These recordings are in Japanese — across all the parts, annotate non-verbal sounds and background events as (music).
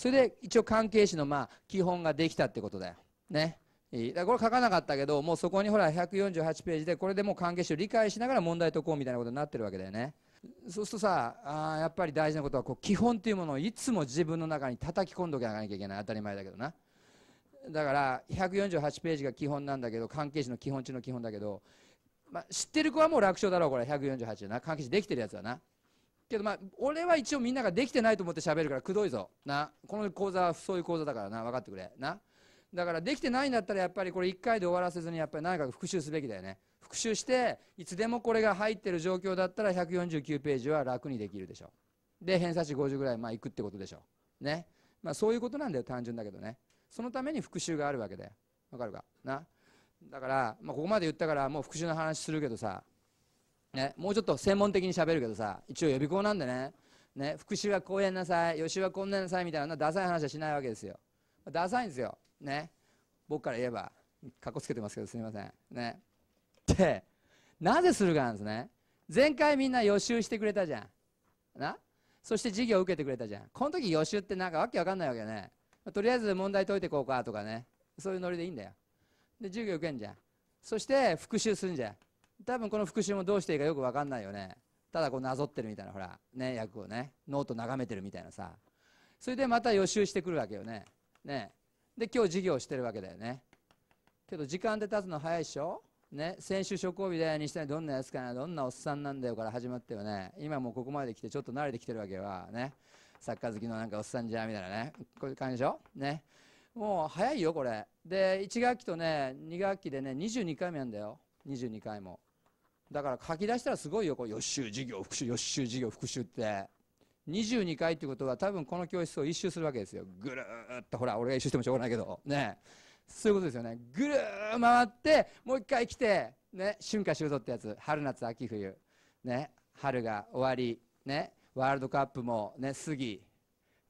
それで一応関係詞のまあ基本ができたってことだよ。ね。いいだこれ書かなかったけどもうそこにほら148ページでこれでもう関係詞を理解しながら問題解こうみたいなことになってるわけだよね。そうするとさあやっぱり大事なことはこう基本っていうものをいつも自分の中に叩き込んどかなきゃいけない当たり前だけどな。だから148ページが基本なんだけど関係詞の基本中の基本だけど、まあ、知ってる子はもう楽勝だろうこれ148な関係詞できてるやつはなけどまあ俺は一応みんなができてないと思って喋るからくどいぞなこの講座はそういう講座だからな分かってくれなだからできてないんだったらやっぱりこれ1回で終わらせずにやっぱり内閣復習すべきだよね復習していつでもこれが入ってる状況だったら149ページは楽にできるでしょで偏差値50ぐらいまあいくってことでしょねまあそういうことなんだよ単純だけどねそのために復習があるわけだよわかるかなだから、まあ、ここまで言ったからもう復習の話するけどさね、もうちょっと専門的にしゃべるけどさ一応予備校なんでねね復習はこうやんなさい予習はこんなんなさいみたいなダサい話はしないわけですよダサいんですよね僕から言えばかっこつけてますけどすみませんねでなぜするかなんですね前回みんな予習してくれたじゃんなそして授業を受けてくれたじゃんこの時予習ってなんかわけわかんないわけねとりあえず問題解いていこうかとかねそういうノリでいいんだよで授業受けんじゃんそして復習するんじゃん多分この復習もどうしていいかよく分かんないよねただこうなぞってるみたいなほらね役をねノート眺めてるみたいなさそれでまた予習してくるわけよねねで今日授業してるわけだよねけど時間で経つの早いでしょね、先週職曜日で西谷どんなやつかなどんなおっさんなんだよから始まってよね今もうここまで来てちょっと慣れてきてるわけはねサッカー好きのなんかおっさんじゃみたいなねこういう感じでしょねもう早いよこれで1学期とね2学期でね22回目なんだよ22回もだから書き出したらすごいよこう予習授業復習予習授業復習って22回ってことは多分この教室を一周するわけですよぐるっとほら俺が一周してもしょうがないけどねそういうことですよねぐるー回ってもう一回来てね春夏秋冬ってやつ春夏秋冬ね春が終わりねワールドカップもね過ぎ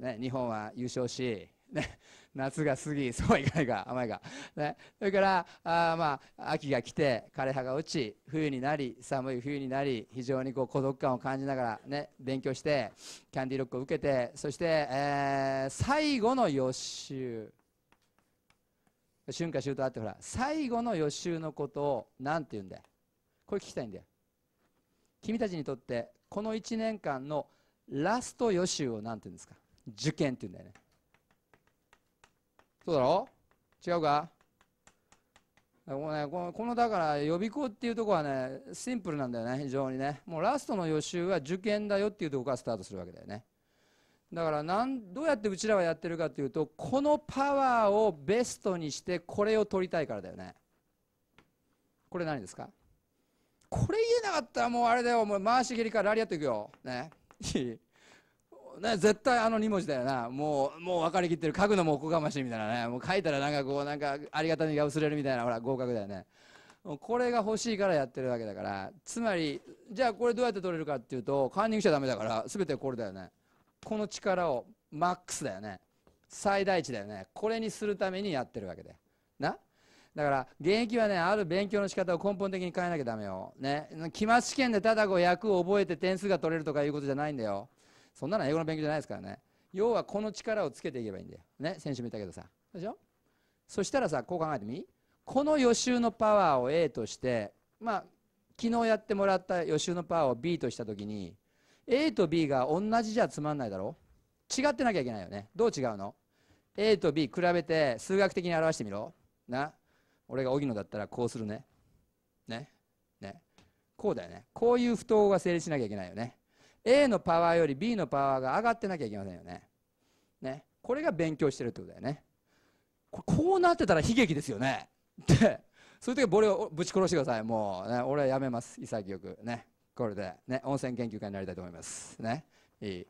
ね日本は優勝しね夏が過ぎ、そういかいか、甘いか。ね、それから、あまあ、秋が来て、枯れ葉が落ち、冬になり、寒い冬になり、非常にこう孤独感を感じながら、ね、勉強して、キャンディーロックを受けて、そして、えー、最後の予習。春夏秋冬あってほら、最後の予習のことを何て言うんだよ。これ聞きたいんだよ。君たちにとって、この1年間のラスト予習を何て言うんですか受験って言うんだよね。そうだろ違うかこの,、このだから予備校っていうとこはねシンプルなんだよね非常にねもうラストの予習は受験だよっていうとこからスタートするわけだよねだからなんどうやってうちらはやってるかっていうとこのパワーをベストにしてこれを取りたいからだよねこれ何ですかこれ言えなかったらもうあれだよもう回し蹴りからラリアットいくよねね、絶対あの2文字だよなもうもう分かりきってる書くのもおこがましいみたいなねもう書いたらなんかこうなんかありがたみが薄れるみたいなほら合格だよねこれが欲しいからやってるわけだからつまりじゃあこれどうやって取れるかっていうとカンニングしちゃダメだから全てこれだよねこの力をマックスだよね最大値だよねこれにするためにやってるわけでなだから現役はねある勉強の仕方を根本的に変えなきゃダメよね期末試験でただこう役を覚えて点数が取れるとかいうことじゃないんだよそんなの英語の勉強じゃないですからね要はこの力をつけていけばいいんだよね先週も言ったけどさでしょそしたらさこう考えてみこの予習のパワーを A としてまあ昨日やってもらった予習のパワーを B とした時に A と B が同じじゃつまんないだろ違ってなきゃいけないよねどう違うの A と B 比べて数学的に表してみろな俺が荻野だったらこうするねねねこうだよねこういう不等が成立しなきゃいけないよね A のパワーより B のパワーが上がってなきゃいけませんよね。ね。これが勉強してるってことだよね。ここうなってたら悲劇ですよね。って。そういう時は俺をぶち殺してください。もう、ね、俺はやめます。潔く。ね。これで、ね、温泉研究家になりたいと思います。ね。いい。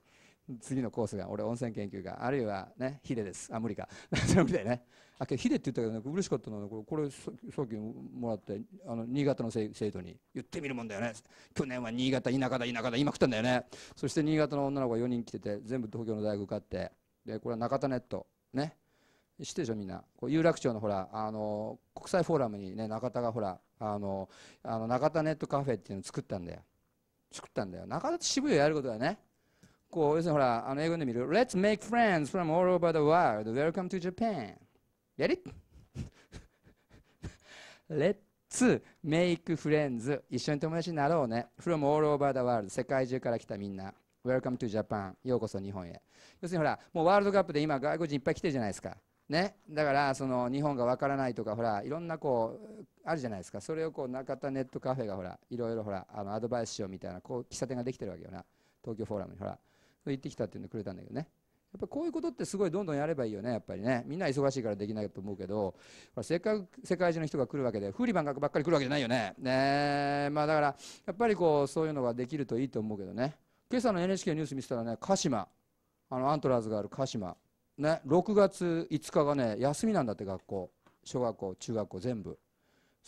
次のコースが俺温泉研究があるいはねヒデですあ無理か (laughs) それ無理だよねあけヒデって言ったけどな嬉しかったのはこれこれさっきもらってあの新潟の生徒に言ってみるもんだよね去年は新潟田舎だ田舎だ今食ったんだよねそして新潟の女の子が4人来てて全部東京の大学受かってでこれは中田ネットね知ってでしょみんなこう有楽町のほらあの国際フォーラムにね中田がほらあのあの中田ネットカフェっていうのを作ったんだよ作ったんだよ中田って渋谷やることだよねこう、要するにほら、あの英語で見る、Let's make friends from all over the world. Welcome to Japan. Get it? (laughs) Let's make friends. 一緒に友達になろうね。From all over the world. 世界中から来たみんな。Welcome to Japan. ようこそ日本へ。要するにほら、もうワールドカップで今外国人いっぱい来てるじゃないですか。ね、だからその日本がわからないとかほらいろんなこうあるじゃないですかそれをこう中田ネットカフェがほらいろいろほらあのアドバイスしようみたいなこう喫茶店ができてるわけよな東京フォーラムにほら言ってきたっていうのくれたんだけどねやっぱこういうことってすごいどんどんやればいいよねやっぱりねみんな忙しいからできないと思うけどせっかく世界中の人が来るわけでフーリバンばっかり来るわけじゃないよねねまあだからやっぱりこうそういうのができるといいと思うけどね今朝の NHK ニュース見てたらね鹿島あのアントラーズがある鹿島ね6月5日がね休みなんだって学校小学校中学校全部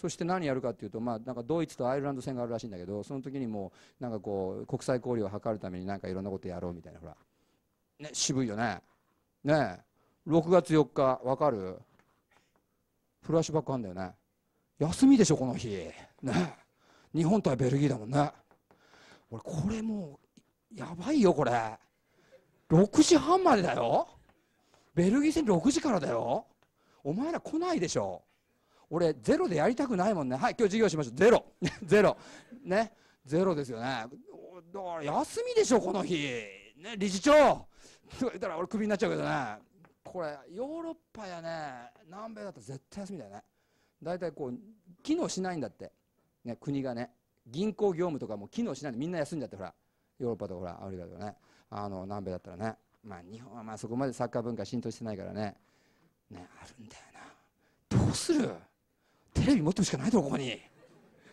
そして何やるかっていうと、まあ、なんかドイツとアイルランド戦があるらしいんだけどその時にもうなんかこう国際交流を図るためになんかいろんなことやろうみたいなほら、ね、渋いよねね6月4日わかるフラッシュバックあんだよね休みでしょこの日ね日本対ベルギーだもんね俺これもうやばいよこれ6時半までだよベルギー戦6時からだよお前ら来ないでしょ俺ゼロでやりたくないもんねはい今日授業しましょうゼロ (laughs) ゼロねゼロですよねだから休みでしょこの日ね理事長 (laughs) と言ったら俺クビになっちゃうけどねこれヨーロッパやね南米だったら絶対休みだよね大体こう機能しないんだって、ね、国がね銀行業務とかも機能しないみんな休んじゃってほらヨーロッパとほらアフリカとかねあの南米だったらねまあ日本はまあそこまでサッカー文化浸透してないからねねあるんだよなどうするテレビ持ってるしかないだろここに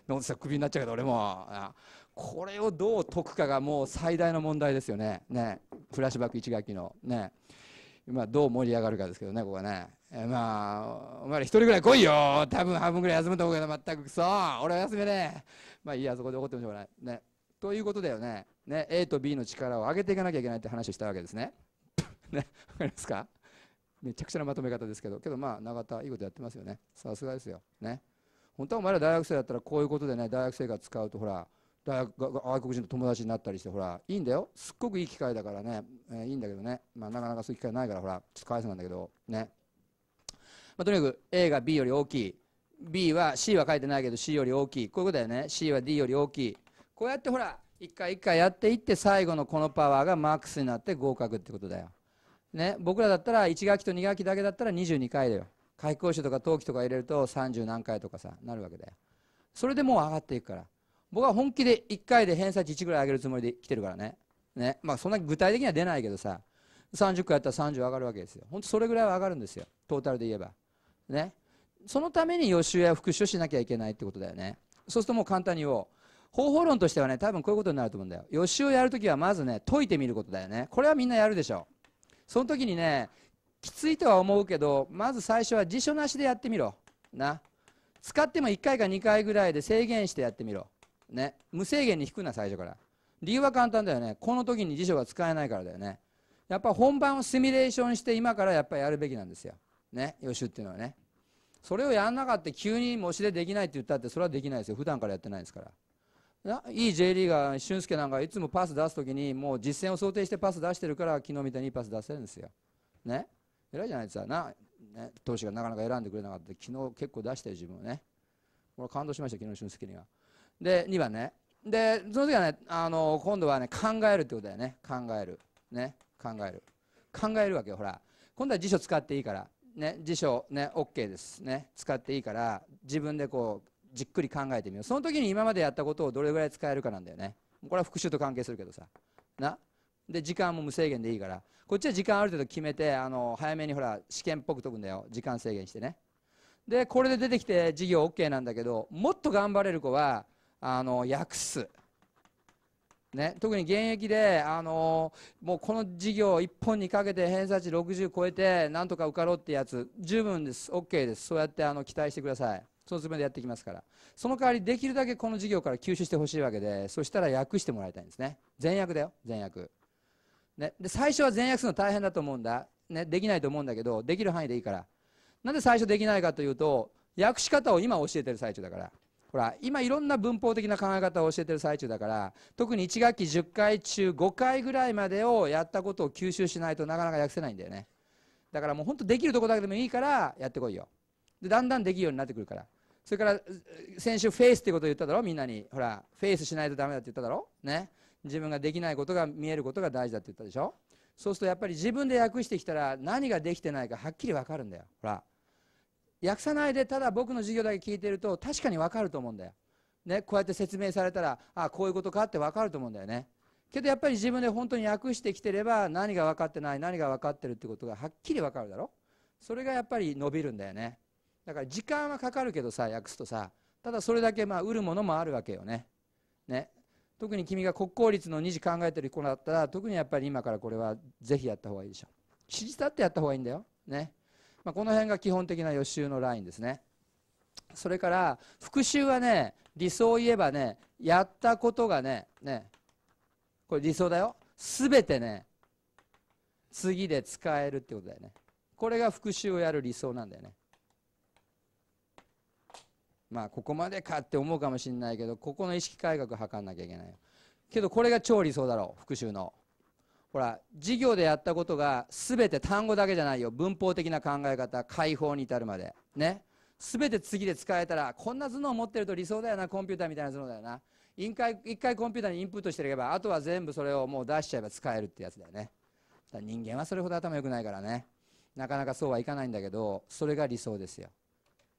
野本さんクビになっちゃうけど俺もこれをどう解くかがもう最大の問題ですよねねフラッシュバック1学期のね今どう盛り上がるかですけどね、ここはね。えまあ、お前ら一人ぐらい来いよ多分半分ぐらい休むと思うけど、全くくそ俺は休めねえまあいいや、そこで怒ってもしょうがない。ね。ということだよね。ね、A と B の力を上げていかなきゃいけないって話をしたわけですね。(laughs) ね、わかりますかめちゃくちゃなまとめ方ですけどけどまあ永田いいことやってますよねさすがですよね本当はお前ら大学生だったらこういうことでね大学生が使うとほら大学外国人の友達になったりしてほらいいんだよすっごくいい機会だからね、えー、いいんだけどね、まあ、なかなかそういう機会ないからほらちょっとかわいそうなんだけどね、まあ、とにかく A が B より大きい B は C は書いてないけど C より大きいこういうことだよね C は D より大きいこうやってほら一回一回やっていって最後のこのパワーがマックスになって合格ってことだよね、僕らだったら1学期と2学期だけだったら22回だよ開期講習とか冬季とか入れると30何回とかさなるわけだよそれでもう上がっていくから僕は本気で1回で偏差値1ぐらい上げるつもりで来てるからねねまあそんな具体的には出ないけどさ30回やったら30上がるわけですよほんとそれぐらいは上がるんですよトータルで言えばねそのために予習や復習しなきゃいけないってことだよねそうするともう簡単に言おう方法論としてはね多分こういうことになると思うんだよ予習をやるときはまずね解いてみることだよねこれはみんなやるでしょその時にねきついとは思うけどまず最初は辞書なしでやってみろな使っても1回か2回ぐらいで制限してやってみろね無制限に引くな最初から理由は簡単だよねこの時に辞書が使えないからだよねやっぱ本番をシミュレーションして今からやっぱりやるべきなんですよね予習っていうのはねそれをやらなかった急に模試でできないって言ったってそれはできないですよ普段からやってないですからいい J リーガー俊介なんかいつもパス出す時にもう実戦を想定してパス出してるから昨日みたいにいいパス出せるんですよね偉いじゃないですかな、ね、投手がなかなか選んでくれなかった昨日結構出してよ、自分をね俺れ感動しました昨日俊介にはで2番ねでその時はねあの今度はね考えるってことだよね考えるね考える考えるわけよほら今度は辞書使っていいからね辞書ね OK ですね使っていいから自分でこうじっくり考えてみようその時に今までやったことをどれぐらい使えるかなんだよねこれは復習と関係するけどさなで時間も無制限でいいからこっちは時間ある程度決めてあの早めにほら試験っぽく解くんだよ時間制限してねでこれで出てきて授業 OK なんだけどもっと頑張れる子はあの訳すね、特に現役で、あのもうこの授業1本にかけて偏差値60超えてなんとか受かろうってやつ十分です OK ですそうやってあの期待してくださいそのつもりでやっていきますからその代わりできるだけこの事業から吸収してほしいわけでそしたら訳してもらいたいんですね全訳だよ全訳ね、で最初は全訳するの大変だと思うんだ、ね、できないと思うんだけどできる範囲でいいからなんで最初できないかというと訳し方を今教えてる最中だからほら今いろんな文法的な考え方を教えてる最中だから特に1学期10回中5回ぐらいまでをやったことを吸収しないとなかなか訳せないんだよねだからもうほんとできるとこだけでもいいからやってこいよでだんだんできるようになってくるからそれから先週フェイスってことを言っただろみんなにほらフェイスしないとダメだって言っただろね自分ができないことが見えることが大事だって言ったでしょそうするとやっぱり自分で訳してきたら何ができてないかはっきり分かるんだよほら訳さないでただ僕の授業だけ聞いてると確かに分かると思うんだよ、ね、こうやって説明されたらあこういうことかって分かると思うんだよねけどやっぱり自分で本当に訳してきてれば何が分かってない何が分かってるってことがはっきり分かるだろそれがやっぱり伸びるんだよねだから時間はかかるけどさ訳すとさただそれだけまあ売るものもあるわけよね。ね特に君が国公立の2次考えてる子だったら特にやっぱり今からこれはぜひやった方がいいでしょ。知示立ってやった方がいいんだよ。ねまあ、この辺が基本的な予習のラインですね。それから復習はね理想を言えばねやったことがねねこれ理想だよすべてね次で使えるってことだよねこれが復習をやる理想なんだよねまあここまでかって思うかもしれないけどここの意識改革図んなきゃいけないけどこれが超理想だろう復習のほら授業でやったことが全て単語だけじゃないよ文法的な考え方解放に至るまでね全て次で使えたらこんな頭脳持ってると理想だよなコンピューターみたいな頭脳だよな一回一回コンピューターにインプットしてればあとは全部それをもう出しちゃえば使えるってやつだよね人間はそれほど頭良くないからねなかなかそうはいかないんだけどそれが理想ですよ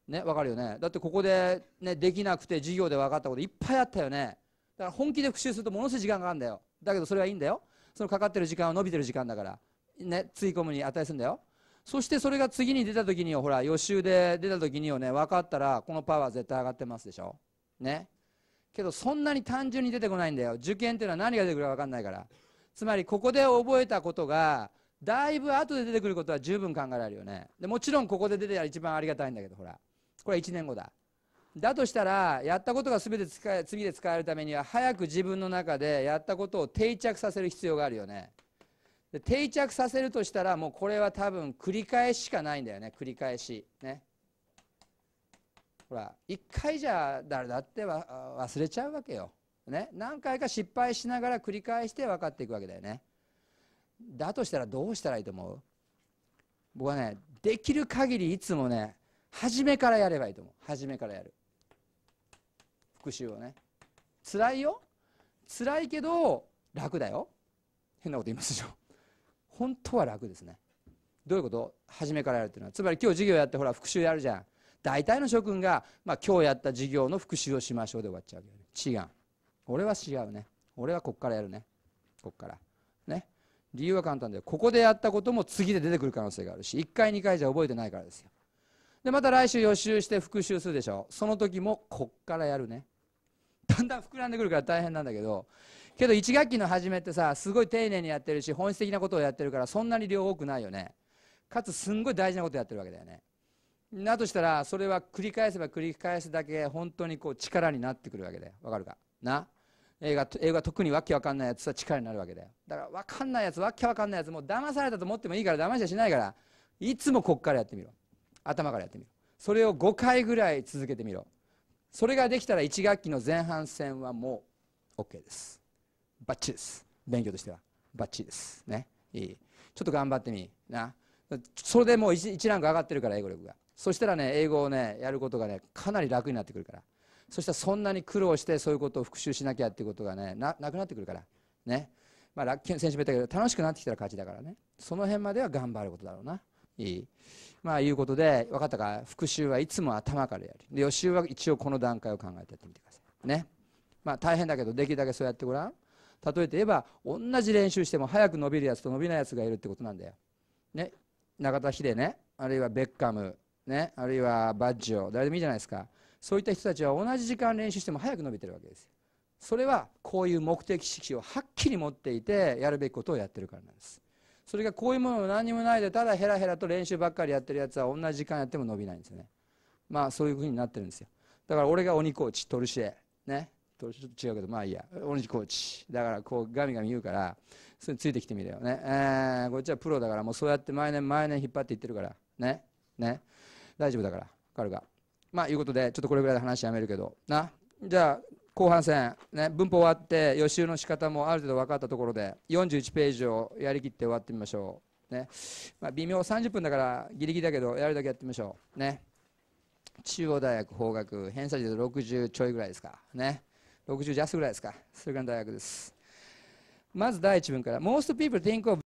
ね分かるよねだってここで、ね、できなくて授業で分かったこといっぱいあったよねだから本気で復習するとものすごい時間がかかるんだよだけどそれはいいんだよそのかかってる時間は伸びてる時間だからねつい込むに値するんだよそしてそれが次に出た時にほら予習で出た時にをね分かったらこのパワー絶対上がってますでしょねけどそんなに単純に出てこないんだよ受験っていうのは何が出てくるか分かんないからつまりここで覚えたことがだいぶ後で出てくることは十分考えられるよねでもちろんここで出て一番ありがたいんだけどほらこれは1年後だだとしたらやったことが全て使罪で使えるためには早く自分の中でやったことを定着させる必要があるよねで定着させるとしたらもうこれは多分繰り返ししかないんだよね繰り返しねほら1回じゃ誰だって忘れちゃうわけよ、ね、何回か失敗しながら繰り返して分かっていくわけだよねだとしたらどうしたらいいと思う僕はねできる限りいつもね初めからやればいいと思う初めからやる復習をね辛いよ辛いけど楽だよ変なこと言いますでしょ本当は楽ですねどういうこと初めからやるっていうのはつまり今日授業やってほら復習やるじゃん大体の諸君が、まあ、今日やった授業の復習をしましょうで終わっちゃうけど、ね、違う俺は違うね俺はこっからやるねこっからね理由は簡単だよここでやったことも次で出てくる可能性があるし1回2回じゃ覚えてないからですよでまた来週予習して復習するでしょその時もこっからやるねだんだん膨らんでくるから大変なんだけどけど1学期の始めってさすごい丁寧にやってるし本質的なことをやってるからそんなに量多くないよねかつすんごい大事なことやってるわけだよねだとしたらそれは繰り返せば繰り返すだけ本当にこう力になってくるわけだよわかるかな映画映画特にわけわかんないやつは力になるわけだよだからわかんないやつわけわかんないやつもう騙されたと思ってもいいから騙しはしないからいつもこっからやってみろ頭からやってみるそれを5回ぐらい続けてみろそれができたら1学期の前半戦はもう OK ですバッチリです勉強としてはバッチリですねいいちょっと頑張ってみなそれでもう 1, 1ランク上がってるから英語力がそしたらね英語をねやることがねかなり楽になってくるからそしたらそんなに苦労してそういうことを復習しなきゃっていうことがねなくなってくるからねまあ選手も言ったけど楽しくなってきたら勝ちだからねその辺までは頑張ることだろうなまあいうことで分かったか復習はいつも頭からやるで予習は一応この段階を考えてやってみてくださいねまあ大変だけどできるだけそうやってごらん例えて言えば同じ練習しても早く伸びるやつと伸びないやつがいるってことなんだよ、ね、中田秀ねあるいはベッカム、ね、あるいはバッジョ誰でもいいじゃないですかそういった人たちは同じ時間練習しても早く伸びてるわけですよそれはこういう目的意識をはっきり持っていてやるべきことをやってるからなんですそれがこういうものも何にもないでただヘラヘラと練習ばっかりやってるやつは同じ時間やっても伸びないんですよねまあそういうふうになってるんですよだから俺が鬼コーチトルシエねちょっと違うけどまあいいや鬼コーチだからこうガミガミ言うからそれついてきてみるよねえー、こっちはプロだからもうそうやって毎年毎年引っ張っていってるからねね大丈夫だから彼がまあいうことでちょっとこれぐらいで話やめるけどなじゃあ後半戦、ね、文法終わって予習の仕方もある程度分かったところで41ページをやりきって終わってみましょう、ねまあ、微妙30分だからギリギリだけどやるだけやってみましょう、ね、中央大学法学偏差値で60ちょいぐらいですか、ね、60ジャスぐらいですかそれぐらいの大学ですまず第1文から Most people think of